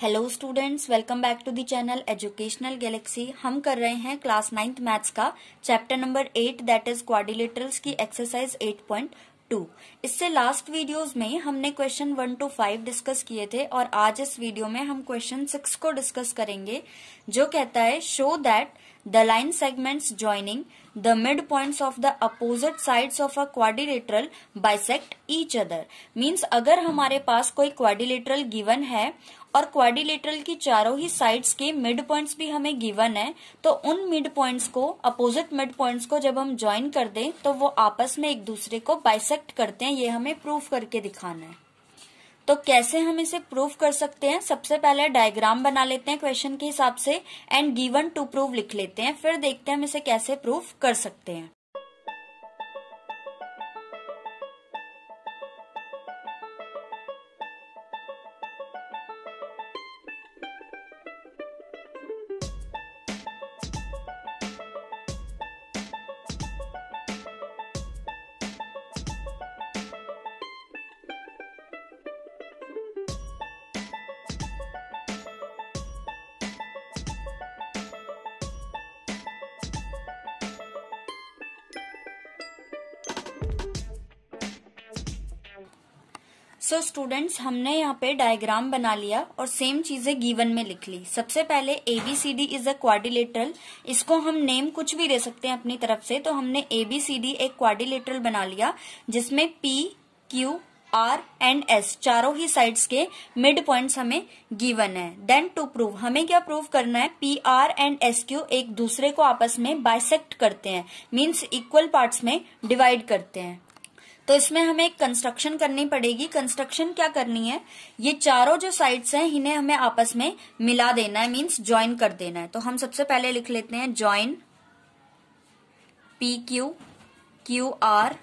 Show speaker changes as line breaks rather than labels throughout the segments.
Hello students welcome back to the channel Educational Galaxy हम कर रहे हैं क्लास नाइन्थ मैथ्स का chapter number eight that is quadrilaterals की एक्सरसाइज एट पॉइंट टू इससे last videos में हमने question one two five discuss किए थे और आज इस वीडियो में हम क्वेश्चन सिक्स को डिस्कस करेंगे जो कहता है show that the line segment joining the mid point of the opposite side of a quadrilateral bisect each other means अगर हमारे पास कोई quadrilateral गिवन है और क्वारिलेटरल की चारों ही साइड्स के मिड पॉइंट्स भी हमें गिवन है तो उन मिड पॉइंट्स को अपोजिट मिड पॉइंट्स को जब हम ज्वाइन कर दें तो वो आपस में एक दूसरे को बाइसेक्ट करते हैं ये हमें प्रूफ करके दिखाना है तो कैसे हम इसे प्रूव कर सकते हैं सबसे पहले डायग्राम बना लेते हैं क्वेश्चन के हिसाब से एंड गिवन टू प्रूव लिख लेते हैं फिर देखते हैं हम इसे कैसे प्रूफ कर सकते हैं सो so स्टूडेंट्स हमने यहाँ पे डायग्राम बना लिया और सेम चीजें गिवन में लिख ली सबसे पहले एबीसीडी इज अ क्वाडिलेटरल इसको हम नेम कुछ भी दे सकते हैं अपनी तरफ से तो हमने एबीसीडी एक क्वाडिलेटरल बना लिया जिसमें P Q R and S चारों ही साइड्स के मिड पॉइंट्स हमें गिवन है देन टू प्रूव हमें क्या प्रूव करना है P R and S Q एक दूसरे को आपस में बाइसेक्ट करते हैं मीन्स इक्वल पार्ट्स में डिवाइड करते हैं तो इसमें हमें एक कंस्ट्रक्शन करनी पड़ेगी कंस्ट्रक्शन क्या करनी है ये चारों जो साइड्स हैं इन्हें हमें आपस में मिला देना है मीन्स ज्वाइन कर देना है तो हम सबसे पहले लिख लेते हैं join P Q Q R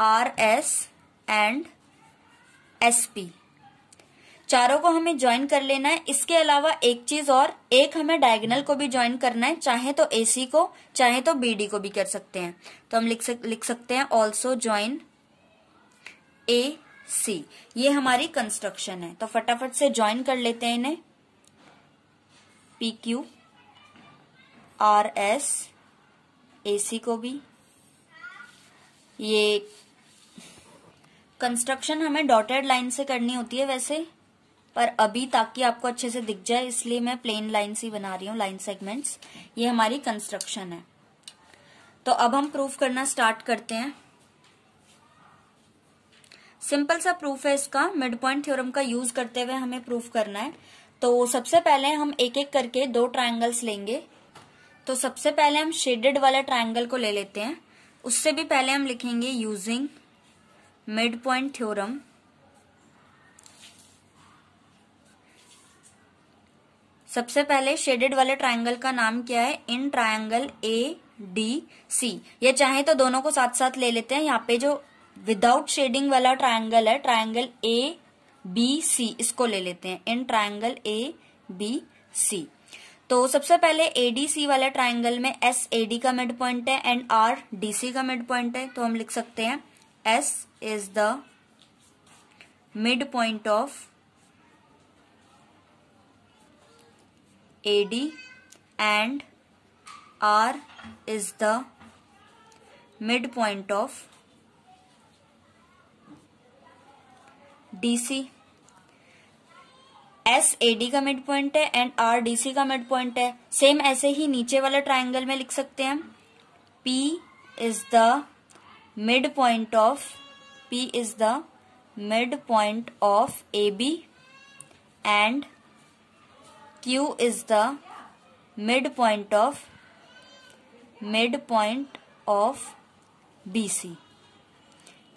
R S and S P चारों को हमें ज्वाइन कर लेना है इसके अलावा एक चीज और एक हमें डायगोनल को भी ज्वाइन करना है चाहे तो एसी को चाहे तो बीडी को भी कर सकते हैं तो हम लिख सक, लिख सकते हैं ऑल्सो ज्वाइन ए सी ये हमारी कंस्ट्रक्शन है तो फटाफट से ज्वाइन कर लेते हैं इन्हें P Q R S A C को भी ये कंस्ट्रक्शन हमें डॉटेड लाइन से करनी होती है वैसे पर अभी ताकि आपको अच्छे से दिख जाए इसलिए मैं प्लेन लाइन ही बना रही हूँ लाइन सेगमेंट्स ये हमारी कंस्ट्रक्शन है तो अब हम प्रूफ करना स्टार्ट करते हैं सिंपल सा प्रूफ है इसका मिड पॉइंट थ्योरम का यूज करते हुए हमें प्रूफ करना है तो सबसे पहले हम एक एक करके दो ट्राइंगल्स लेंगे तो सबसे पहले हम शेडेड वाले ट्राइंगल को ले लेते हैं उससे भी पहले हम लिखेंगे यूजिंग मिड पॉइंट थ्योरम सबसे पहले शेडेड वाले ट्राइंगल का नाम क्या है in triangle A D C ये चाहे तो दोनों को साथ साथ ले लेते हैं यहाँ पे जो विदाउट शेडिंग वाला ट्राइंगल है ट्राइंगल ए बी सी इसको ले लेते हैं इन ट्राइंगल ए बी सी तो सबसे पहले एडीसी वाला ट्राइंगल में एस ए डी का मिड पॉइंट है एंड आर डीसी का मिड पॉइंट है तो हम लिख सकते हैं S is the mid point of and R is the mid point of D C S A D का मिड पॉइंट है एंड आर डी सी का मिड पॉइंट है सेम ऐसे ही नीचे वाला ट्राइंगल में लिख सकते हैं P is the mid point of P is the mid point of A B and Q is the mid point of mid point of B C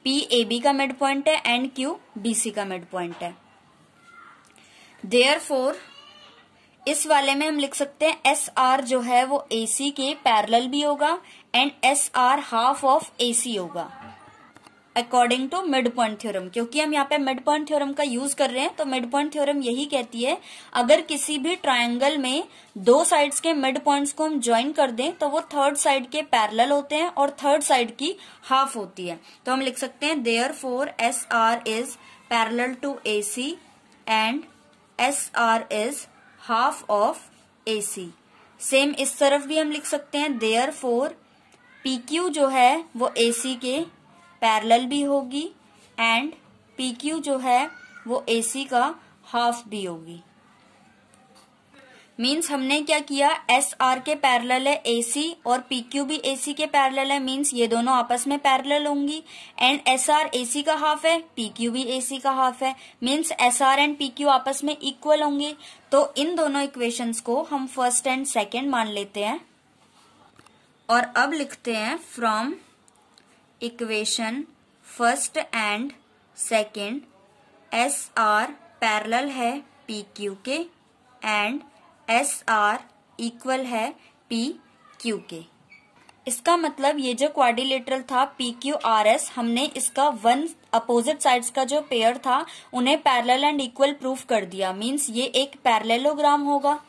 P A B का mid point है and Q B C का mid point है therefore इस वाले में हम लिख सकते हैं एस आर जो है वो ए सी के पैरल भी होगा and S R half of A C होगा according to mid point theorem क्योंकि हम यहाँ पे मिड पॉइंट थ्योरम का यूज कर रहे हैं तो मिड पॉइंट थ्योरम यही कहती है अगर किसी भी ट्राइंगल में दो साइड्स के मिड पॉइंट्स को हम ज्वाइन कर दें तो वो थर्ड साइड के पैरेलल होते हैं और थर्ड साइड की हाफ होती है तो हम लिख सकते हैं therefore S R is parallel to A C and S R is half of A C same इस तरफ भी हम लिख सकते हैं देयर फोर पी क्यू जो है वो ए सी के पैरेलल भी होगी एंड पी क्यू जो है वो ए सी का हाफ भी होगी मीन्स हमने क्या किया एस आर के पैरेलल है ए सी और पी क्यू भी ए सी के पैरेलल है मीन्स ये दोनों आपस में पैरेलल होंगी and S R A C का हाफ है पी क्यू भी ए सी का हाफ है means S R and P Q आपस में इक्वल होंगे तो इन दोनों इक्वेशंस को हम फर्स्ट एंड सेकेंड मान लेते हैं और अब लिखते हैं from equation first and second S R parallel है पी क्यू के एंड एस आर इक्वल है पी क्यू के इसका मतलब ये जो क्वारिलेटरल था पी क्यू आर एस हमने इसका वन अपोजिट साइड्स का जो पेयर था उन्हें पैरल एंड इक्वल प्रूफ कर दिया मीन्स ये एक पैरलेलोग्राम होगा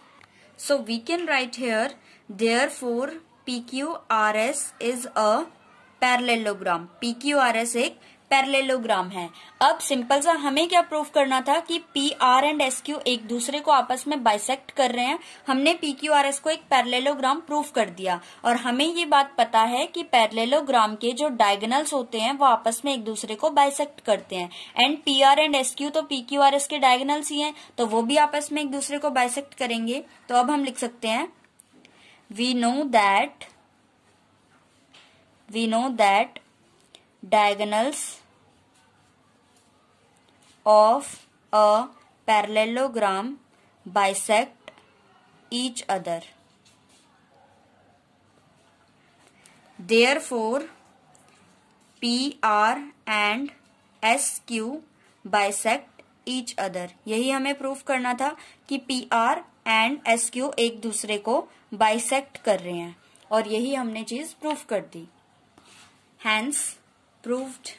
so we can write here therefore P Q R S is a parallelogram P Q R S एक पैरलेलोग्राम है अब सिंपल सा हमें क्या प्रूफ करना था कि P R and S Q एक दूसरे को आपस में बाइसेक्ट कर रहे हैं हमने पी क्यू आर एस को एक पैरलेलोग्राम प्रूफ कर दिया और हमें ये बात पता है कि पैरलेलोग्राम के जो डायगनल्स होते हैं वो आपस में एक दूसरे को बाइसेक्ट करते हैं and P R and S Q तो पी क्यू आर एस के डायगनल्स ही है तो वो भी आपस में एक दूसरे को बाइसेक्ट करेंगे तो अब हम लिख सकते हैं we know that we know that diagonals of a parallelogram bisect each other. Therefore, PR and SQ bisect each other. यही हमें प्रूफ करना था कि PR एंड SQ एक दूसरे को बाइसेक्ट कर रहे हैं और यही हमने चीज प्रूफ कर दी hence proved